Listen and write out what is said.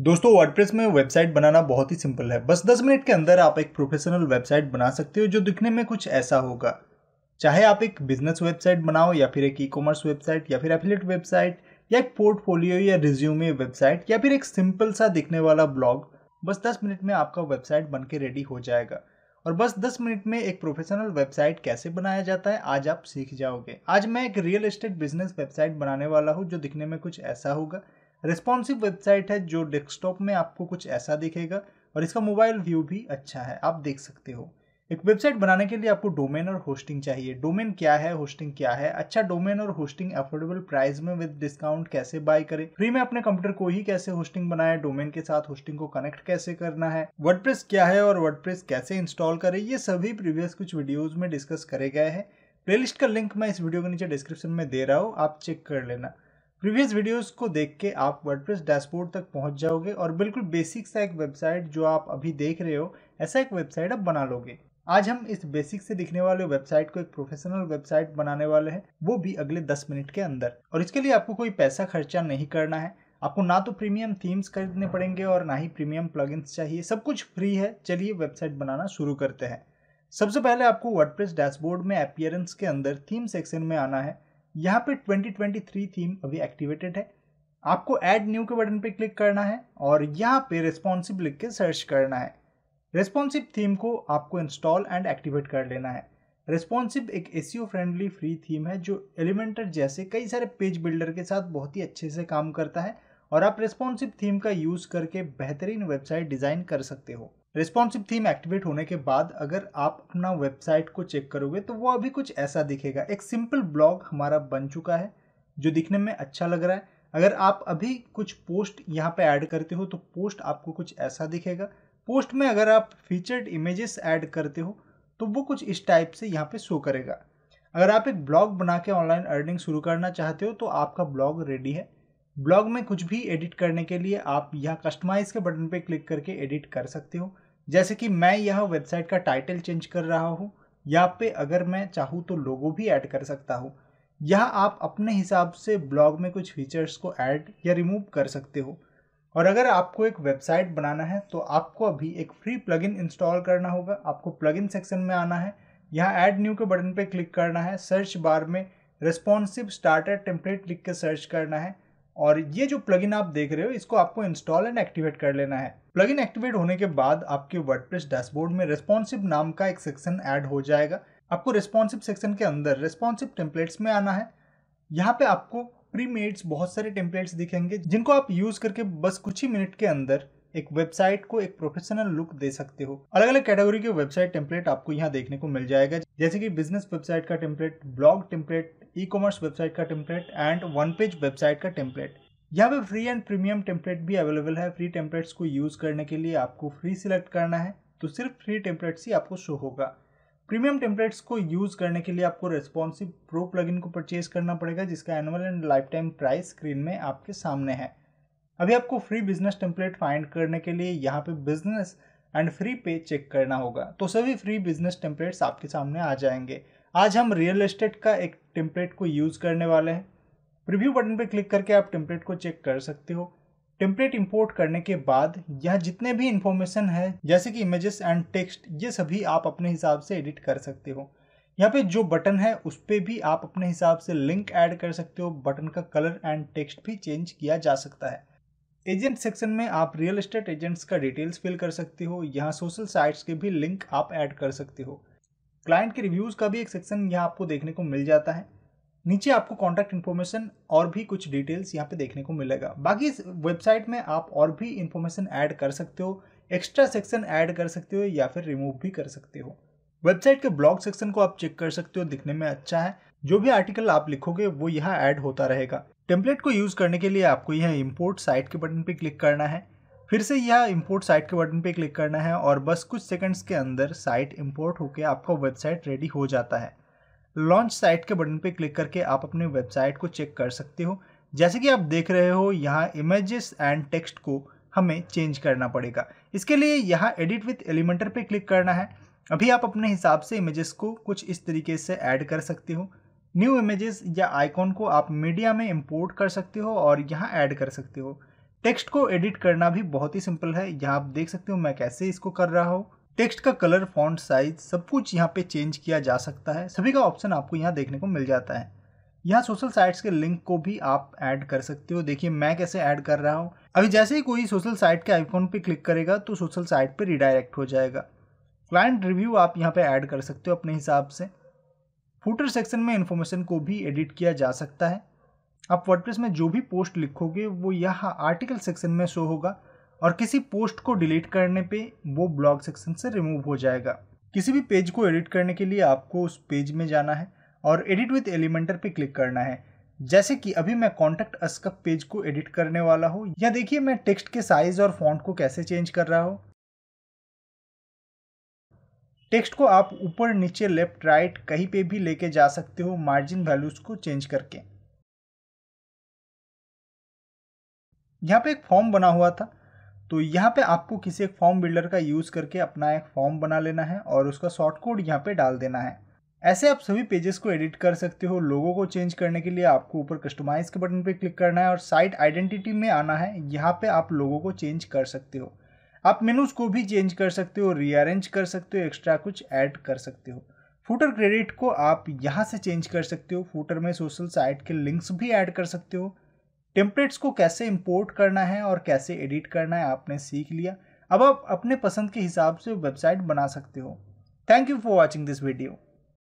दोस्तों वर्डप्रेस में वेबसाइट बनाना बहुत ही सिंपल है बस 10 मिनट के अंदर आप एक प्रोफेशनल वेबसाइट बना सकते हो जो दिखने में कुछ ऐसा होगा चाहे आप एक बिजनेस वेबसाइट बनाओ या फिर एक ई कॉमर्स वेबसाइट या फिर एफिलेट वेबसाइट या एक पोर्टफोलियो या रिज्यूमे वेबसाइट या फिर एक सिंपल सा दिखने वाला ब्लॉग बस दस मिनट में आपका वेबसाइट बन रेडी हो जाएगा और बस दस मिनट में एक प्रोफेशनल वेबसाइट कैसे बनाया जाता है आज आप सीख जाओगे आज मैं एक रियल एस्टेट बिजनेस वेबसाइट बनाने वाला हूँ जो दिखने में कुछ ऐसा होगा रिस्पॉन्सिव वेबसाइट है जो डेस्कटॉप में आपको कुछ ऐसा दिखेगा और इसका मोबाइल व्यू भी अच्छा है आप देख सकते हो एक वेबसाइट बनाने के लिए आपको डोमेन और होस्टिंग चाहिए डोमेन क्या है होस्टिंग क्या है अच्छा डोमेन और होस्टिंग अफोर्डेबल प्राइस में विद डिस्काउंट कैसे बाय करें फ्री में अपने कंप्यूटर को ही कैसे होस्टिंग बनाए डोमेन के साथ होस्टिंग को कनेक्ट कैसे करना है वर्डप्रेस क्या है और वर्डप्रेस कैसे इंस्टॉल करें ये सभी प्रीवियस कुछ वीडियोज में डिस्कस करे गए हैं प्लेलिस्ट का लिंक मैं इस वीडियो के नीचे डिस्क्रिप्शन में दे रहा हूँ आप चेक कर लेना प्रीवियस वीडियोस को देख के आप वर्डप्रेस डैशबोर्ड तक पहुंच जाओगे और बिल्कुल बेसिक सा एक वेबसाइट जो आप अभी देख रहे हो ऐसा एक वेबसाइट आप बना लोगे आज हम इस बेसिक से दिखने वाले वेबसाइट को एक प्रोफेशनल वेबसाइट बनाने वाले हैं वो भी अगले दस मिनट के अंदर और इसके लिए आपको कोई पैसा खर्चा नहीं करना है आपको ना तो प्रीमियम थीम्स खरीदने पड़ेंगे और ना ही प्रीमियम प्लगइन्स चाहिए सब कुछ फ्री है चलिए वेबसाइट बनाना शुरू करते हैं सबसे पहले आपको वर्डप्रेस डैशबोर्ड में अपियरेंस के अंदर थीम सेक्शन में आना है यहाँ पे 2023 थीम अभी एक्टिवेटेड है आपको ऐड न्यू के बटन पे क्लिक करना है और यहाँ पे रिस्पॉन्सिव लिख के सर्च करना है रिस्पॉन्सिव थीम को आपको इंस्टॉल एंड एक्टिवेट कर लेना है रिस्पॉन्सिव एक ए फ्रेंडली फ्री थीम है जो एलिमेंटर जैसे कई सारे पेज बिल्डर के साथ बहुत ही अच्छे से काम करता है और आप रिस्पॉन्सिव थीम का यूज़ करके बेहतरीन वेबसाइट डिज़ाइन कर सकते हो रिस्पॉन्सिव थीम एक्टिवेट होने के बाद अगर आप अपना वेबसाइट को चेक करोगे तो वो अभी कुछ ऐसा दिखेगा एक सिंपल ब्लॉग हमारा बन चुका है जो दिखने में अच्छा लग रहा है अगर आप अभी कुछ पोस्ट यहाँ पे ऐड करते हो तो पोस्ट आपको कुछ ऐसा दिखेगा पोस्ट में अगर आप फीचर्ड इमेजेस ऐड करते हो तो वो कुछ इस टाइप से यहाँ पे शो करेगा अगर आप एक ब्लॉग बना के ऑनलाइन अर्निंग शुरू करना चाहते हो तो आपका ब्लॉग रेडी है ब्लॉग में कुछ भी एडिट करने के लिए आप यहाँ कस्टमाइज़ के बटन पर क्लिक करके एडिट कर सकते हो जैसे कि मैं यह वेबसाइट का टाइटल चेंज कर रहा हूँ यहाँ पे अगर मैं चाहूँ तो लोगो भी ऐड कर सकता हूँ यह आप अपने हिसाब से ब्लॉग में कुछ फीचर्स को ऐड या रिमूव कर सकते हो और अगर आपको एक वेबसाइट बनाना है तो आपको अभी एक फ्री प्लगइन इंस्टॉल करना होगा आपको प्लगइन सेक्शन में आना है यहाँ ऐड न्यू के बटन पर क्लिक करना है सर्च बार में रिस्पॉन्सिव स्टार्टर टेम्पलेट लिख के सर्च करना है और ये जो प्लगइन आप देख रहे हो इसको आपको इंस्टॉल एंड एक्टिवेट कर लेना है प्लगइन एक्टिवेट होने के बाद आपके वर्डप्रेस डैशबोर्ड में रेस्पॉन्सिव नाम का एक सेक्शन ऐड हो जाएगा आपको रेस्पॉन्सिव सेक्शन के अंदर रेस्पॉन्सिव टेम्पलेट्स में आना है यहाँ पे आपको प्री मेड्स बहुत सारे टेम्पलेट्स दिखेंगे जिनको आप यूज़ करके बस कुछ ही मिनट के अंदर एक वेबसाइट को एक प्रोफेशनल लुक दे सकते हो अलग अलग कैटेगरी के वेबसाइट टेम्पलेट आपको यहाँ देखने को मिल जाएगा जैसे कि बिजनेस वेबसाइट का template blog template e commerce website का template and one page website का टेम्पलेट यहाँ पे फ्री एंड प्रीमियम टेम्पलेट भी अवेलेबल है फ्री टेम्पलेट्स को यूज़ करने के लिए आपको फ्री सिलेक्ट करना है तो सिर्फ फ्री टेम्पलेट्स ही आपको शो होगा प्रीमियम टेम्पलेट्स को यूज़ करने के लिए आपको रेस्पॉन्सिव प्रो प्लगइन को परचेज करना पड़ेगा जिसका annual and life time price screen में आपके सामने है अभी आपको फ्री बिजनेस टेम्पलेट फाइंड करने के लिए यहाँ पे बिजनेस एंड फ्री पे चेक करना होगा तो सभी फ्री बिजनेस टेम्पलेट्स आपके सामने आ जाएंगे आज हम रियल एस्टेट का एक टेम्पलेट को यूज़ करने वाले हैं प्रीव्यू बटन पर क्लिक करके आप टेम्पलेट को चेक कर सकते हो टेम्पलेट इंपोर्ट करने के बाद यहाँ जितने भी इंफॉर्मेशन है जैसे कि इमेजेस एंड टेक्स्ट ये सभी आप अपने हिसाब से एडिट कर सकते हो यहाँ पे जो बटन है उस पर भी आप अपने हिसाब से लिंक ऐड कर सकते हो बटन का कलर एंड टेक्स्ट भी चेंज किया जा सकता है एजेंट सेक्शन में आप रियल एस्टेट एजेंट्स का डिटेल्स फिल कर सकते हो यहाँ सोशल साइट्स के भी लिंक आप ऐड कर सकते हो क्लाइंट के रिव्यूज़ का भी एक सेक्शन यहाँ आपको देखने को मिल जाता है नीचे आपको कॉन्टैक्ट इन्फॉर्मेशन और भी कुछ डिटेल्स यहाँ पे देखने को मिलेगा बाकी इस वेबसाइट में आप और भी इन्फॉर्मेशन ऐड कर सकते हो एक्स्ट्रा सेक्शन ऐड कर सकते हो या फिर रिमूव भी कर सकते हो वेबसाइट के ब्लॉग सेक्शन को आप चेक कर सकते हो दिखने में अच्छा है जो भी आर्टिकल आप लिखोगे वो यहाँ ऐड होता रहेगा टेम्पलेट को यूज़ करने के लिए आपको यह इम्पोर्ट साइट के बटन पर क्लिक करना है फिर से यह इम्पोर्ट साइट के बटन पे क्लिक करना है और बस कुछ सेकंड्स के अंदर साइट इम्पोर्ट होकर आपका वेबसाइट रेडी हो जाता है लॉन्च साइट के बटन पे क्लिक करके आप अपने वेबसाइट को चेक कर सकते हो जैसे कि आप देख रहे हो यहाँ इमेजेस एंड टेक्स्ट को हमें चेंज करना पड़ेगा इसके लिए यहाँ एडिट विथ एलिमेंटर पर क्लिक करना है अभी आप अपने हिसाब से इमेजेस को कुछ इस तरीके से ऐड कर सकते हो न्यू इमेजेस या आइकॉन को आप मीडिया में इंपोर्ट कर सकते हो और यहाँ ऐड कर सकते हो टेक्स्ट को एडिट करना भी बहुत ही सिंपल है यहाँ आप देख सकते हो मैं कैसे इसको कर रहा हूँ टेक्स्ट का कलर फॉन्ट साइज सब कुछ यहाँ पे चेंज किया जा सकता है सभी का ऑप्शन आपको यहाँ देखने को मिल जाता है यहाँ सोशल साइट्स के लिंक को भी आप ऐड कर सकते हो देखिए मैं कैसे ऐड कर रहा हूँ अभी जैसे ही कोई सोशल साइट के आईफोन पे क्लिक करेगा तो सोशल साइट पे रिडायरेक्ट हो जाएगा क्लाइंट रिव्यू आप यहाँ पे ऐड कर सकते हो अपने हिसाब से फूटर सेक्शन में इन्फॉर्मेशन को भी एडिट किया जा सकता है आप वर्डप्रेस में जो भी पोस्ट लिखोगे वो यहाँ आर्टिकल सेक्शन में शो होगा और किसी पोस्ट को डिलीट करने पे वो ब्लॉग सेक्शन से रिमूव हो जाएगा किसी भी पेज को एडिट करने के लिए आपको उस पेज में जाना है और एडिट विथ एलिमेंटर पे क्लिक करना है जैसे कि अभी मैं कॉन्टैक्ट अस्कप पेज को एडिट करने वाला हूँ या देखिए मैं टेक्स्ट के साइज और फॉन्ट को कैसे चेंज कर रहा हूँ टेक्स्ट को आप ऊपर नीचे लेफ्ट राइट कहीं पे भी लेके जा सकते हो मार्जिन वैल्यूज को चेंज करके यहाँ पे एक फॉर्म बना हुआ था तो यहाँ पे आपको किसी एक फॉर्म बिल्डर का यूज़ करके अपना एक फॉर्म बना लेना है और उसका शॉर्ट कोड यहाँ पे डाल देना है ऐसे आप सभी पेजेस को एडिट कर सकते हो लोगों को चेंज करने के लिए आपको ऊपर कस्टमाइज के बटन पे क्लिक करना है और साइट आइडेंटिटी में आना है यहाँ पे आप लोगों को चेंज कर सकते हो आप मेनूज को भी चेंज कर सकते हो रीअरेंज कर सकते हो एक्स्ट्रा कुछ ऐड कर सकते हो फूटर क्रेडिट को आप यहाँ से चेंज कर सकते हो फूटर में सोशल साइट के लिंक्स भी ऐड कर सकते हो टेम्पलेट्स को कैसे इंपोर्ट करना है और कैसे एडिट करना है आपने सीख लिया अब आप अपने पसंद के हिसाब से वेबसाइट बना सकते हो thank you for watching this video